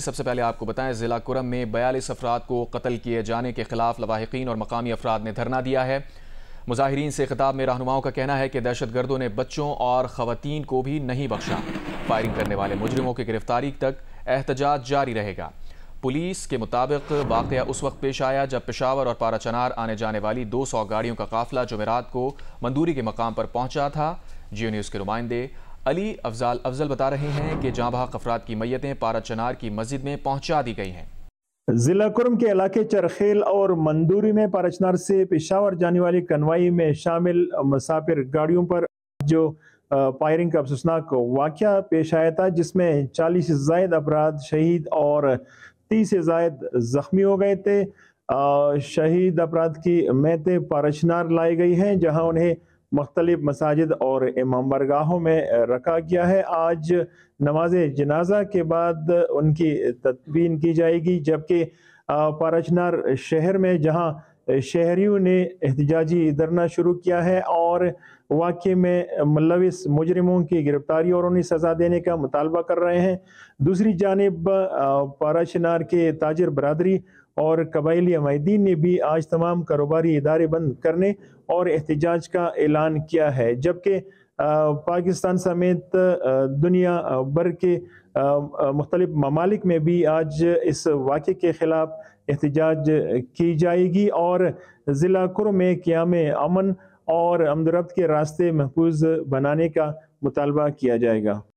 सबसे पहले आपको बताएं ज़िला कुरम में बयालीस अफराद को कत्ल किए जाने के खिलाफ लवाहकिन और मकामी अफराद ने धरना दिया है मुजाहरीन से खिताब में रहनुमाओं का कहना है कि दहशत गर्दों ने बच्चों और ख़वान को भी नहीं बख्शा फायरिंग करने वाले मुजरमों की गिरफ्तारी तक एहतजाज जारी रहेगा पुलिस के मुताबिक वाक़ उस वक्त पेश आया जब पेशावर और पारा चनार आने जाने वाली दो सौ गाड़ियों का काफिला जमेरात को मंदूरी के मकाम पर पहुंचा था जियो न्यूज़ के नुमाइंदे अली अफजाल अफजल बता रहे हैं कि जहाँ बहा अफराद की मैतें पारा चनार की मस्जिद में पहुँचा दी गई हैं ज़िला कुरम के इलाके चरखेल और मंदूरी में पारचनार से पेशावर जाने वाली कनवाई में शामिल मुसाफिर गाड़ियों पर जो फायरिंग का अफसोसनाक वाक़ पेश आया था जिसमें चालीस से जायद अफराद शहीद और तीस से जायद ज़ख्मी हो गए थे शहीद अफराद की मैतें पारचनार लाई गई हैं जहाँ उन्हें मुख्तलिफ मसाजिद और इमाम बरगाहों में रखा गया है आज नमाज जनाजा के बाद उनकी तदबीन की जाएगी जबकि पारचनार शहर में जहाँ शहरीों ने एहतजाजी धरना शुरू किया है और वाक़े में मुलविस मतलब मुजरमों की गिरफ्तारी और उन्हें सज़ा देने का मुतालबा कर रहे हैं दूसरी जानब पारा शनार के ताजर बरदरी और कबायली अमायदीन ने भी आज तमाम कारोबारी इदारे बंद करने और एहतजाज का ऐलान किया है जबकि पाकिस्तान समेत दुनिया भर के मुख्तलिफ ममालिक में भी आज इस वाक़े के ख़िलाफ़ एहतजाज की जाएगी और ज़िला कुर में क्याम अमन और अमदरब के रास्ते महफूज बनाने का मुतालबा किया जाएगा